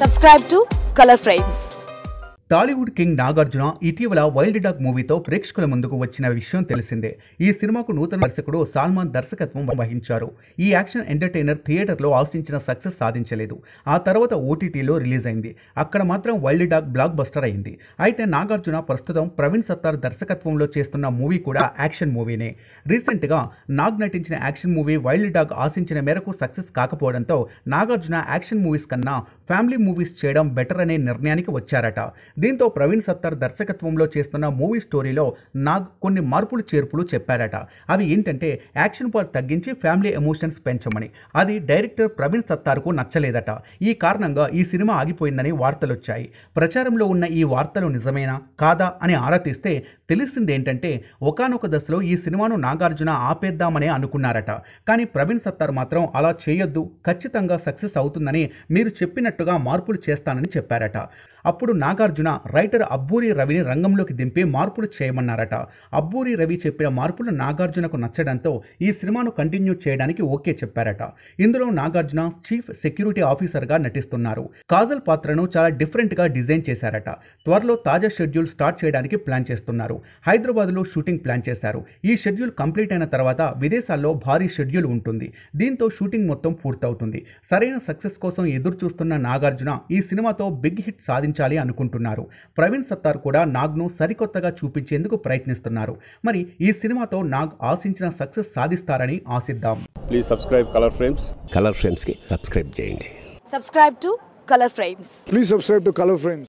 subscribe to colour frames Tollywood king Nagarjuna ఇటీవల wild dog మూవీతో ప్రేక్షకుల ముందుకు వచ్చిన విషయం తెలిసిందే ఈ సినిమాకు నూతన దర్శకుడు సాల్మాన్ దర్శకత్వం వహించారు ఈ యాక్షన్ ఎంటర్టైనర్ థియేటర్లో ఆశించిన సక్సెస్ సాధించలేదు ఆ తర్వాత ఓటీటీలో రిలీజ్ అయింది అక్కడ మాత్రం వైల్డ్ డాగ్ బ్లాక్ బస్టర్ అయింది అయితే నాగార్జున ప్రస్తుతం ప్రవీణ్ సత్తార్ దర్శకత్వంలో చేస్తున్న మూవీ కూడా యాక్షన్ మూవీనే రీసెంట్గా నాగ్ నటించిన యాక్షన్ మూవీ వైల్డ్ డాగ్ ఆశించిన మేరకు సక్సెస్ కాకపోవడంతో నాగార్జున యాక్షన్ మూవీస్ కన్నా ఫ్యామిలీ మూవీస్ చేయడం బెటర్ అనే నిర్ణయానికి వచ్చారట దీంతో ప్రవీణ్ సత్తర్ దర్శకత్వంలో చేస్తున్న మూవీ స్టోరీలో నాగ్ కొన్ని మార్పులు చేర్పులు చెప్పారట అవి ఏంటంటే యాక్షన్ పార్ట్ తగ్గించి ఫ్యామిలీ ఎమోషన్స్ పెంచమని అది డైరెక్టర్ ప్రవీణ్ సత్తార్కు నచ్చలేదట ఈ కారణంగా ఈ సినిమా ఆగిపోయిందని వార్తలొచ్చాయి ప్రచారంలో ఉన్న ఈ వార్తలు నిజమేనా కాదా అని ఆరా తీస్తే తెలిసింది ఏంటంటే ఒకనొక దశలో ఈ సినిమాను నాగార్జున ఆపేద్దామనే అనుకున్నారట కానీ ప్రవీణ్ సత్తార్ మాత్రం అలా చేయొద్దు ఖచ్చితంగా సక్సెస్ అవుతుందని మీరు చెప్పిన తగ్గట్టుగా మార్పులు చేస్తానని చెప్పారట అప్పుడు నాగార్జున రైటర్ అబ్బూరి రవిని రంగంలోకి దింపి మార్పులు చేయమన్నారట అబ్బూరి రవి చెప్పిన మార్పులు నాగార్జునకు నచ్చడంతో ఈ సినిమాను కంటిన్యూ చేయడానికి ఓకే చెప్పారట ఇందులో నాగార్జున చీఫ్ సెక్యూరిటీ ఆఫీసర్గా నటిస్తున్నారు కాజల్ పాత్రను చాలా డిఫరెంట్గా డిజైన్ చేశారట త్వరలో తాజా షెడ్యూల్ స్టార్ట్ చేయడానికి ప్లాన్ చేస్తున్నారు హైదరాబాద్లో షూటింగ్ ప్లాన్ చేశారు ఈ షెడ్యూల్ కంప్లీట్ అయిన తర్వాత విదేశాల్లో భారీ షెడ్యూల్ ఉంటుంది దీంతో షూటింగ్ మొత్తం పూర్తవుతుంది సరైన సక్సెస్ కోసం ఎదురు చూస్తున్న నాగార్జున ఈ సినిమాతో బిగ్ హిట్ సాధించారు చూపించాలి అనుకుంటున్నారు ప్రవీణ్ సత్తార్ కూడా నాగ్ను సరికొత్తగా చూపించేందుకు ప్రయత్నిస్తున్నారు మరి ఈ సినిమాతో నాగ్ ఆశించిన సక్సెస్ సాధిస్తారని ఆశిద్దాం please subscribe colour frames colour frames కి సబ్స్క్రైబ్ చేయండి subscribe to colour frames please subscribe to colour frames